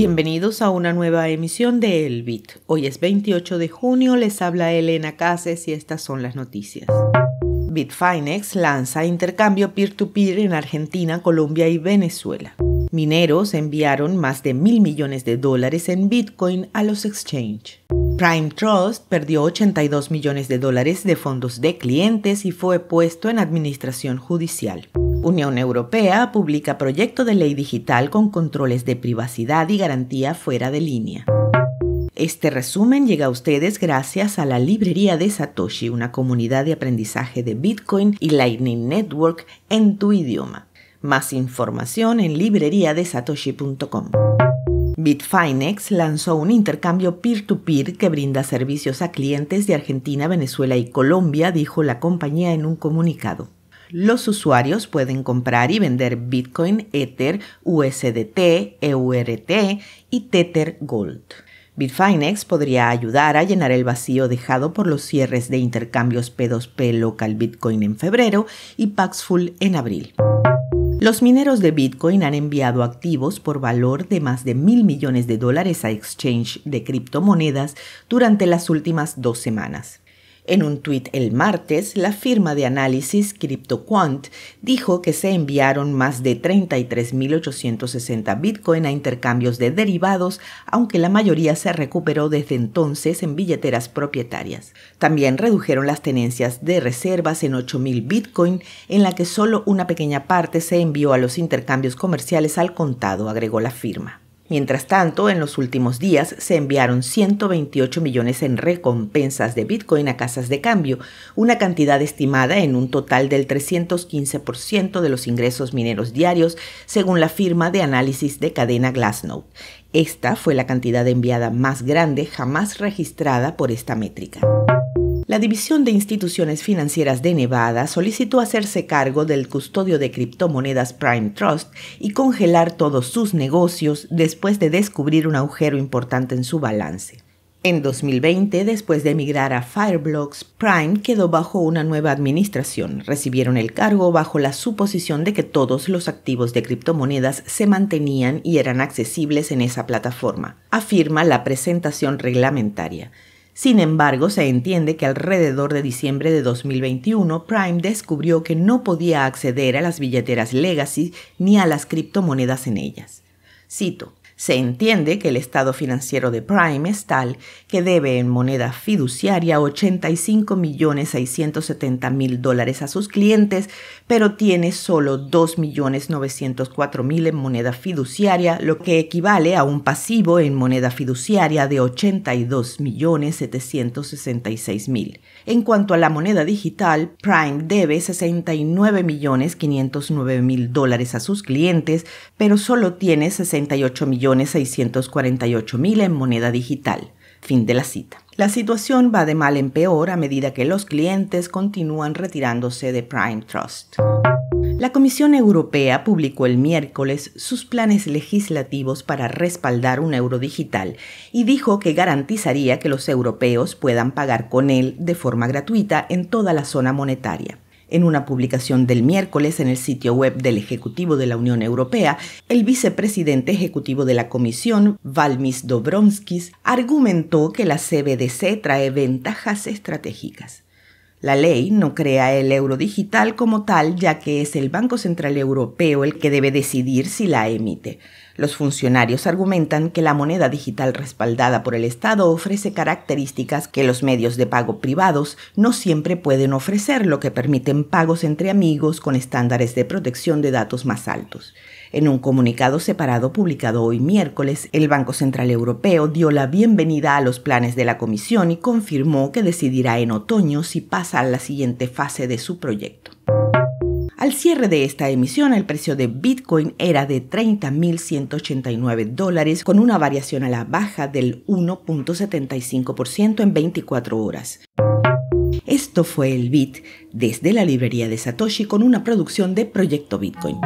Bienvenidos a una nueva emisión de El Bit. Hoy es 28 de junio, les habla Elena Cases y estas son las noticias. Bitfinex lanza intercambio peer-to-peer en Argentina, Colombia y Venezuela. Mineros enviaron más de mil millones de dólares en Bitcoin a los exchange. Prime Trust perdió 82 millones de dólares de fondos de clientes y fue puesto en administración judicial. Unión Europea publica proyecto de ley digital con controles de privacidad y garantía fuera de línea. Este resumen llega a ustedes gracias a la Librería de Satoshi, una comunidad de aprendizaje de Bitcoin y Lightning Network en tu idioma. Más información en libreriadesatoshi.com. Bitfinex lanzó un intercambio peer-to-peer -peer que brinda servicios a clientes de Argentina, Venezuela y Colombia, dijo la compañía en un comunicado. Los usuarios pueden comprar y vender Bitcoin, Ether, USDT, EURT y Tether Gold. Bitfinex podría ayudar a llenar el vacío dejado por los cierres de intercambios P2P local Bitcoin en febrero y Paxful en abril. Los mineros de Bitcoin han enviado activos por valor de más de mil millones de dólares a exchange de criptomonedas durante las últimas dos semanas. En un tuit el martes, la firma de análisis CryptoQuant dijo que se enviaron más de 33.860 Bitcoin a intercambios de derivados, aunque la mayoría se recuperó desde entonces en billeteras propietarias. También redujeron las tenencias de reservas en 8.000 Bitcoin, en la que solo una pequeña parte se envió a los intercambios comerciales al contado, agregó la firma. Mientras tanto, en los últimos días se enviaron 128 millones en recompensas de Bitcoin a casas de cambio, una cantidad estimada en un total del 315% de los ingresos mineros diarios, según la firma de análisis de cadena Glassnode. Esta fue la cantidad enviada más grande jamás registrada por esta métrica. La División de Instituciones Financieras de Nevada solicitó hacerse cargo del custodio de criptomonedas Prime Trust y congelar todos sus negocios después de descubrir un agujero importante en su balance. En 2020, después de emigrar a Fireblocks, Prime quedó bajo una nueva administración. Recibieron el cargo bajo la suposición de que todos los activos de criptomonedas se mantenían y eran accesibles en esa plataforma, afirma la presentación reglamentaria. Sin embargo, se entiende que alrededor de diciembre de 2021, Prime descubrió que no podía acceder a las billeteras Legacy ni a las criptomonedas en ellas. Cito, se entiende que el estado financiero de Prime es tal que debe en moneda fiduciaria 85.670.000 dólares a sus clientes, pero tiene solo 2.904.000 en moneda fiduciaria, lo que equivale a un pasivo en moneda fiduciaria de 82.766.000. En cuanto a la moneda digital, Prime debe 69.509.000 dólares a sus clientes, pero solo tiene 68 mil en moneda digital. Fin de la cita. La situación va de mal en peor a medida que los clientes continúan retirándose de Prime Trust. La Comisión Europea publicó el miércoles sus planes legislativos para respaldar un euro digital y dijo que garantizaría que los europeos puedan pagar con él de forma gratuita en toda la zona monetaria. En una publicación del miércoles en el sitio web del Ejecutivo de la Unión Europea, el vicepresidente ejecutivo de la Comisión, Valmis Dobromskis, argumentó que la CBDC trae ventajas estratégicas. La ley no crea el euro digital como tal, ya que es el Banco Central Europeo el que debe decidir si la emite. Los funcionarios argumentan que la moneda digital respaldada por el Estado ofrece características que los medios de pago privados no siempre pueden ofrecer, lo que permiten pagos entre amigos con estándares de protección de datos más altos. En un comunicado separado publicado hoy miércoles, el Banco Central Europeo dio la bienvenida a los planes de la Comisión y confirmó que decidirá en otoño si pasa a la siguiente fase de su proyecto. Al cierre de esta emisión, el precio de Bitcoin era de 30.189 dólares, con una variación a la baja del 1.75% en 24 horas. Esto fue el Bit desde la librería de Satoshi con una producción de Proyecto Bitcoin.